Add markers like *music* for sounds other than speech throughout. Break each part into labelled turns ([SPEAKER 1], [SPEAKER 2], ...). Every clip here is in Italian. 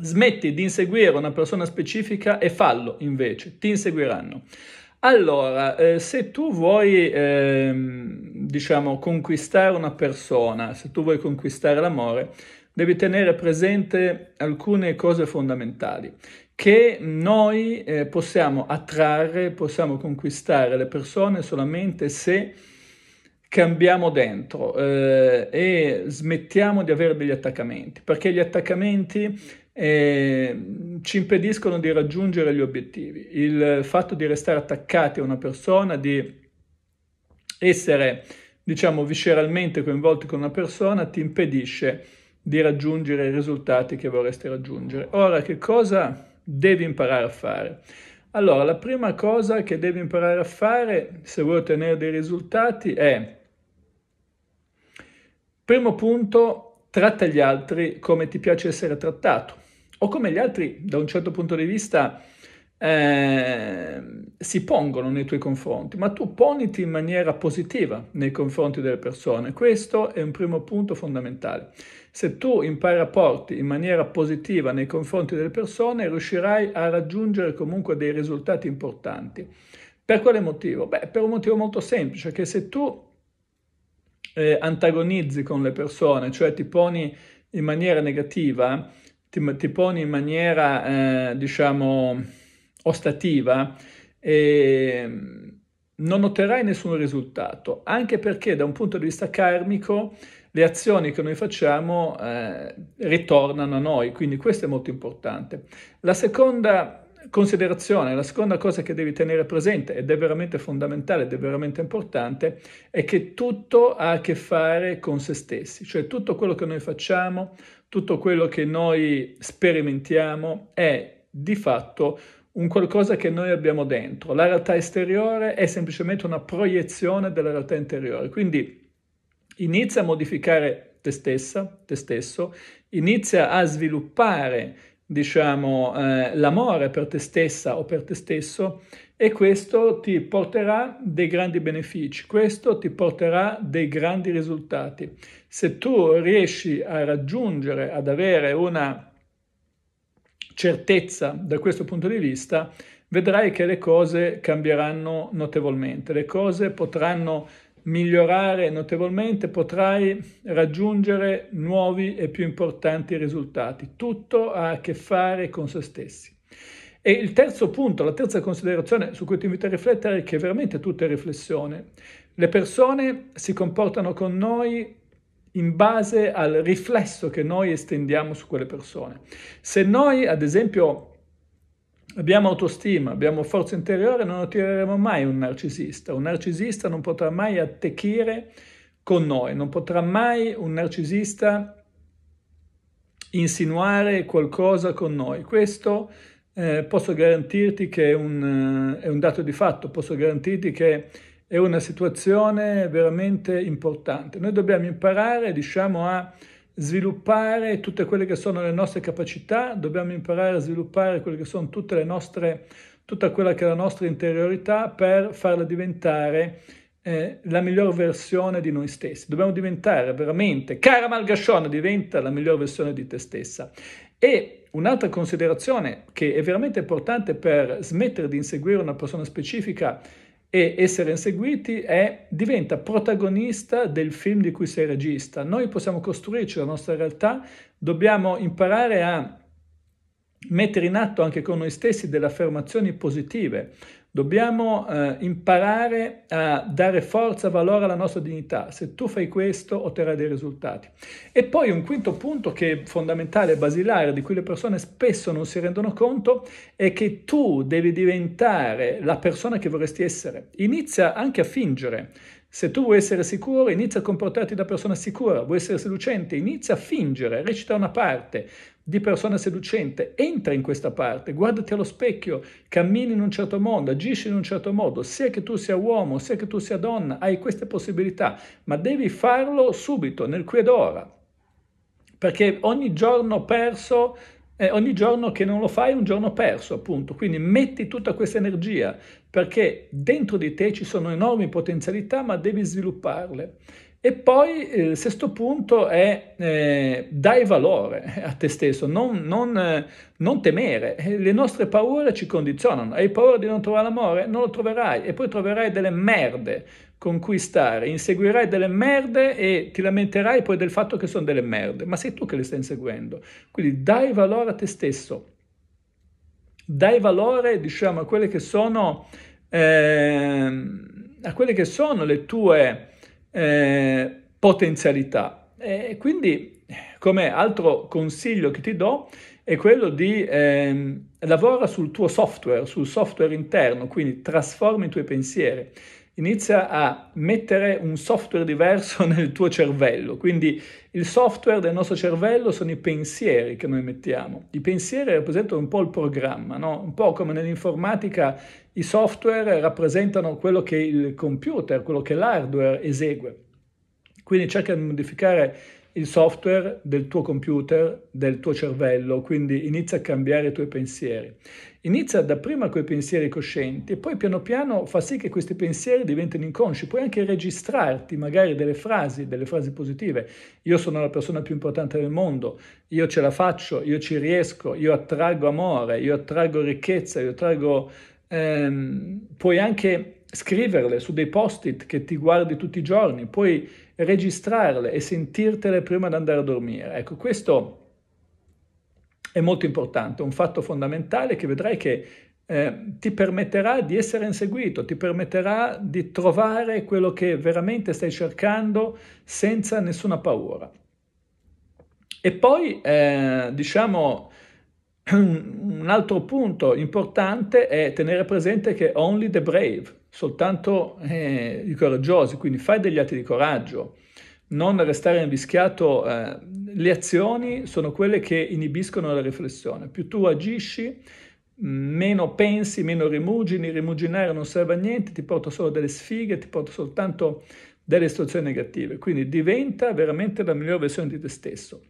[SPEAKER 1] Smetti di inseguire una persona specifica e fallo invece, ti inseguiranno. Allora, eh, se tu vuoi, eh, diciamo, conquistare una persona, se tu vuoi conquistare l'amore, devi tenere presente alcune cose fondamentali, che noi eh, possiamo attrarre, possiamo conquistare le persone solamente se cambiamo dentro eh, e smettiamo di avere degli attaccamenti, perché gli attaccamenti eh, ci impediscono di raggiungere gli obiettivi. Il fatto di restare attaccati a una persona, di essere, diciamo, visceralmente coinvolti con una persona, ti impedisce di raggiungere i risultati che vorresti raggiungere. Ora, che cosa devi imparare a fare? Allora, la prima cosa che devi imparare a fare se vuoi ottenere dei risultati è, primo punto, tratta gli altri come ti piace essere trattato o come gli altri, da un certo punto di vista, eh, si pongono nei tuoi confronti, ma tu poniti in maniera positiva nei confronti delle persone. Questo è un primo punto fondamentale. Se tu impari a porti in maniera positiva nei confronti delle persone, riuscirai a raggiungere comunque dei risultati importanti. Per quale motivo? Beh, per un motivo molto semplice, che se tu eh, antagonizzi con le persone, cioè ti poni in maniera negativa, ti, ti poni in maniera, eh, diciamo, ostativa e non otterrai nessun risultato, anche perché da un punto di vista karmico le azioni che noi facciamo eh, ritornano a noi, quindi questo è molto importante. La seconda considerazione, la seconda cosa che devi tenere presente ed è veramente fondamentale ed è veramente importante è che tutto ha a che fare con se stessi, cioè tutto quello che noi facciamo, tutto quello che noi sperimentiamo è di fatto un qualcosa che noi abbiamo dentro. La realtà esteriore è semplicemente una proiezione della realtà interiore, quindi inizia a modificare te stessa, te stesso, inizia a sviluppare diciamo, eh, l'amore per te stessa o per te stesso e questo ti porterà dei grandi benefici, questo ti porterà dei grandi risultati. Se tu riesci a raggiungere, ad avere una certezza da questo punto di vista, vedrai che le cose cambieranno notevolmente, le cose potranno migliorare notevolmente potrai raggiungere nuovi e più importanti risultati. Tutto ha a che fare con se stessi. E il terzo punto, la terza considerazione su cui ti invito a riflettere, che veramente tutto è riflessione, le persone si comportano con noi in base al riflesso che noi estendiamo su quelle persone. Se noi, ad esempio, Abbiamo autostima, abbiamo forza interiore, non attireremo mai un narcisista. Un narcisista non potrà mai attecchire con noi, non potrà mai un narcisista insinuare qualcosa con noi. Questo eh, posso garantirti che è un, eh, è un dato di fatto, posso garantirti che è una situazione veramente importante. Noi dobbiamo imparare, diciamo, a sviluppare tutte quelle che sono le nostre capacità, dobbiamo imparare a sviluppare quelle che sono tutte le nostre, tutta quella che è la nostra interiorità per farla diventare eh, la miglior versione di noi stessi. Dobbiamo diventare veramente, cara Malgascione, diventa la miglior versione di te stessa. E un'altra considerazione che è veramente importante per smettere di inseguire una persona specifica e essere inseguiti è, diventa protagonista del film di cui sei regista. Noi possiamo costruirci la nostra realtà, dobbiamo imparare a mettere in atto anche con noi stessi delle affermazioni positive. Dobbiamo eh, imparare a dare forza, valore alla nostra dignità. Se tu fai questo otterrai dei risultati. E poi un quinto punto che è fondamentale, basilare, di cui le persone spesso non si rendono conto, è che tu devi diventare la persona che vorresti essere. Inizia anche a fingere. Se tu vuoi essere sicuro, inizia a comportarti da persona sicura, vuoi essere seducente, inizia a fingere, recita una parte, di persona seducente, entra in questa parte, guardati allo specchio, cammini in un certo modo, agisci in un certo modo, sia che tu sia uomo, sia che tu sia donna, hai queste possibilità, ma devi farlo subito, nel qui ed ora, perché ogni giorno perso eh, ogni giorno che non lo fai è un giorno perso, appunto. Quindi metti tutta questa energia perché dentro di te ci sono enormi potenzialità, ma devi svilupparle. E poi eh, il sesto punto è eh, dai valore a te stesso, non, non, eh, non, temere. Eh, le nostre paure ci condizionano. Hai paura di non trovare l'amore? Non lo troverai e poi troverai delle merde con cui stare, inseguirai delle merde e ti lamenterai poi del fatto che sono delle merde, ma sei tu che le stai inseguendo. Quindi dai valore a te stesso, dai valore diciamo a quelle che sono, eh, a quelle che sono le tue eh, potenzialità. E quindi, come altro consiglio che ti do, è quello di eh, lavorare sul tuo software, sul software interno, quindi trasforma i tuoi pensieri inizia a mettere un software diverso *laughs* nel tuo cervello. Quindi il software del nostro cervello sono i pensieri che noi mettiamo. I pensieri rappresentano un po' il programma, no? un po' come nell'informatica i software rappresentano quello che il computer, quello che l'hardware esegue. Quindi cerca di modificare il software del tuo computer, del tuo cervello, quindi inizia a cambiare i tuoi pensieri. Inizia dapprima con i pensieri coscienti e poi piano piano fa sì che questi pensieri diventino inconsci, puoi anche registrarti magari delle frasi, delle frasi positive. Io sono la persona più importante del mondo, io ce la faccio, io ci riesco, io attraggo amore, io attraggo ricchezza, io attraggo... Ehm, puoi anche scriverle su dei post-it che ti guardi tutti i giorni, puoi registrarle e sentirtele prima di andare a dormire. Ecco, questo è molto importante, un fatto fondamentale che vedrai che eh, ti permetterà di essere inseguito, ti permetterà di trovare quello che veramente stai cercando senza nessuna paura. E poi, eh, diciamo, un altro punto importante è tenere presente che only the brave, soltanto eh, i coraggiosi, quindi fai degli atti di coraggio, non restare invischiato. Eh, le azioni sono quelle che inibiscono la riflessione. Più tu agisci, meno pensi, meno rimugini, rimuginare non serve a niente, ti porta solo delle sfighe, ti porta soltanto delle situazioni negative. Quindi diventa veramente la migliore versione di te stesso.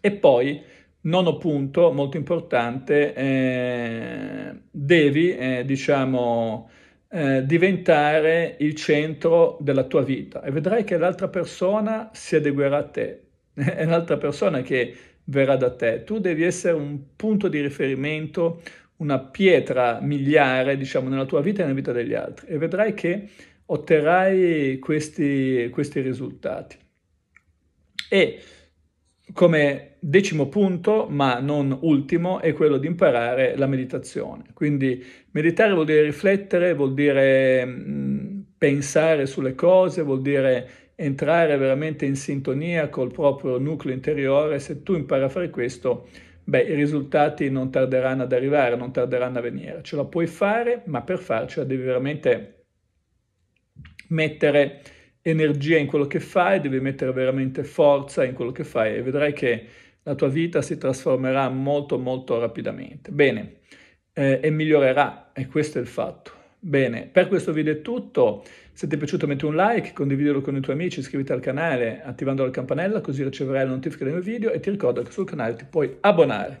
[SPEAKER 1] E poi Nono punto, molto importante, eh, devi, eh, diciamo, eh, diventare il centro della tua vita e vedrai che l'altra persona si adeguerà a te, *laughs* è l'altra persona che verrà da te. Tu devi essere un punto di riferimento, una pietra miliare, diciamo, nella tua vita e nella vita degli altri e vedrai che otterrai questi, questi risultati. E come decimo punto, ma non ultimo, è quello di imparare la meditazione. Quindi meditare vuol dire riflettere, vuol dire pensare sulle cose, vuol dire entrare veramente in sintonia col proprio nucleo interiore. Se tu impari a fare questo, beh, i risultati non tarderanno ad arrivare, non tarderanno a venire. Ce la puoi fare, ma per farcela devi veramente mettere energia in quello che fai, devi mettere veramente forza in quello che fai e vedrai che la tua vita si trasformerà molto molto rapidamente. Bene, eh, e migliorerà, e questo è il fatto. Bene, per questo video è tutto. Se ti è piaciuto metti un like, condividilo con i tuoi amici, iscriviti al canale attivando la campanella così riceverai le notifiche dei miei video e ti ricordo che sul canale ti puoi abbonare.